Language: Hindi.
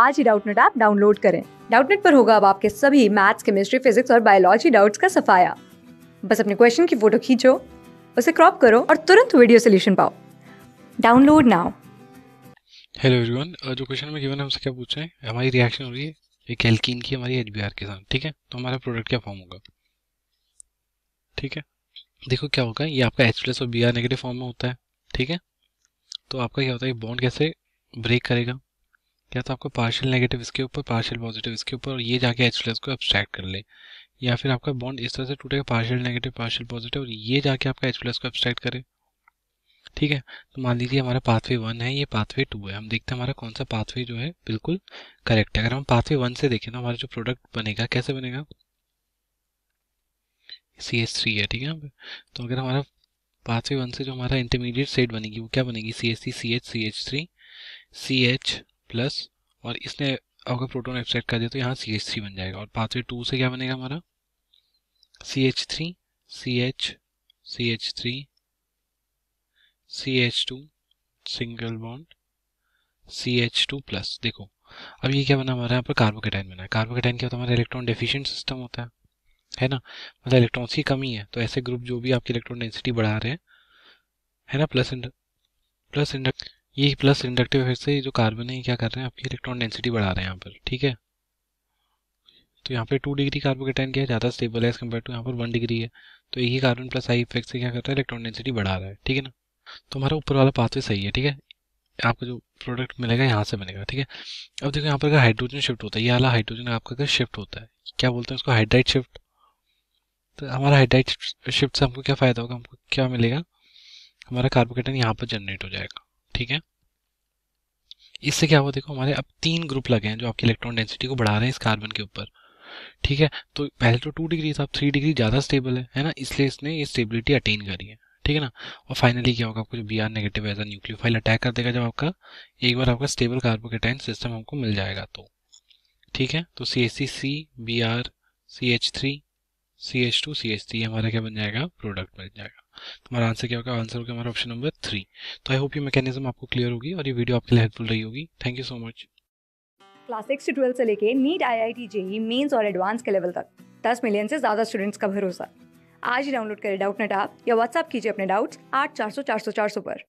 आज ही डाउटनेट ऐप डाउनलोड करें डाउटनेट पर होगा अब आपके सभी मैथ्स केमिस्ट्री फिजिक्स और बायोलॉजी डाउट्स का सफाया बस अपने क्वेश्चन की फोटो खींचो उसे क्रॉप करो और तुरंत वीडियो सोल्यूशन पाओ डाउनलोड नाउ हेलो एवरीवन जो क्वेश्चन में गिवन है हमसे क्या पूछ रहे हैं हमारी रिएक्शन हो रही है एक एल्कीन की हमारी एच के साथ ठीक है तो हमारा प्रोडक्ट क्या फॉर्म होगा ठीक है देखो क्या होगा ये आपका एच प्लस और बी आर नेगेटिव फॉर्म में होता है ठीक है तो आपका क्या होता है बॉन्ड कैसे ब्रेक करेगा या तो आपका पार्शियल नेगेटिव इसके ऊपर पार्शियल पॉजिटिव इसके ऊपर और ये जाके एच प्लस को एब्सट्रैक्ट कर ले या फिर आपका बॉन्ड इस तरह से टूटेगा पार्शियल नेगेटिव पार्शियल पॉजिटिव और ये जाके आपका एच प्लस को एब्सट्रैक्ट करे ठीक है तो मान लीजिए हमारा पाथवे वन है ये पाथवे टू है हम देखते हैं हमारा कौन सा पाथवे जो है बिल्कुल करेक्ट है अगर हम पाथवे वन से देखें तो हमारा जो प्रोडक्ट बनेगा कैसे बनेगा सी एस थ्री है ठीक है तो अगर हमारा पाथवे वन से जो हमारा इंटरमीडिएट सेट बनेगी वो क्या बनेगी C S C C H C H three C H plus और इसने अगर प्रोटोन एब्सट्रैक्ट कर दिया तो यहाँ सी एच थ्री बन जाएगा और पाथवे टू से क्या बनेगा हमारा C H three C H C H three C H two single bond C H two plus देखो अब ये क्या बना हमारा यहाँ पर कार्बोकेटाइन बना है कार्बोकेटाइन क्या होता है हमारा इलेक्ट्रॉन डेफिशिएंट सिस्टम होता है है ना मतलब इलेक्ट्रॉन्स की कमी है तो ऐसे ग्रुप जो भी आपकी इलेक्ट्रॉन डेंसिटी बढ़ा रहे हैं है ना प्लस इंड प्लस इंडक्ट ये प्लस इंडक्टिव इफेक्ट से जो कार्बन है क्या कर रहे हैं आपकी इलेक्ट्रॉन डेंसिटी बढ़ा रहे हैं यहाँ पर ठीक है तो यहाँ पे टू डिग्री कार्बोकेटाइन क्या है ज़्यादा स्टेबल है एज़ कम्पेयर टू यहाँ पर वन डिग्री है तो एक ही कार्बन प्लस आई इफेक्ट से क्या कर रहा है इलेक्ट्रॉन डेंसिटी बढ़ा रहा है ठीक है ना तो हमारा ऊपर वाला पाथवे सही है ठीक है आपको जो प्रोडक्ट मिलेगा यहाँ से मिलेगा ठीक है अब देखो यहाँ पर अगर हाइड्रोजन शिफ्ट होता है ये वाला हाइड्रोजन आपका अगर शिफ्ट होता है क्या बोलते हैं उसको हाइड्राइट शिफ्ट तो हमारा हाइड्राइट शिफ्ट से हमको क्या फ़ायदा होगा हमको क्या मिलेगा हमारा कार्बोकेटन यहाँ पर जनरेट हो जाएगा ठीक है इससे क्या हुआ देखो हमारे अब तीन ग्रुप लगे हैं जो आपकी इलेक्ट्रॉन डेंसिटी को बढ़ा रहे हैं इस कार्बन के ऊपर ठीक है तो पहले तो टू डिग्री था थ्री डिग्री ज़्यादा स्टेबल है है ना इसलिए इसने ये स्टेबिलिटी अटेन करी है ठीक है ना और फाइनली क्या होगा आपको जो B R negative as a nucleophile attack कर देगा जब आपका एक बार आपका स्टेबल कार्बोकेटाइन सिस्टम हमको मिल जाएगा तो ठीक है तो C H C C B R C H three C H two C H three हमारा क्या बन जाएगा प्रोडक्ट बन जाएगा तुम्हारा आंसर क्या होगा आंसर होगा हमारा ऑप्शन नंबर थ्री तो आई होप ये मैकेनिज्म आपको क्लियर होगी और ये वीडियो आपके लिए हेल्पफुल रही होगी thank you so much class six से ट्वेल्थ से लेके NEET I I T JEE mains और एडवांस के लेवल तक दस मिलियन से ज़्यादा स्टूडेंट्स का भरोसा आज ही डाउनलोड करें डाउट नेट आप या व्हाट्सअप कीजिए अपने डाउट्स आठ चार सौ चार सौ चार सौ पर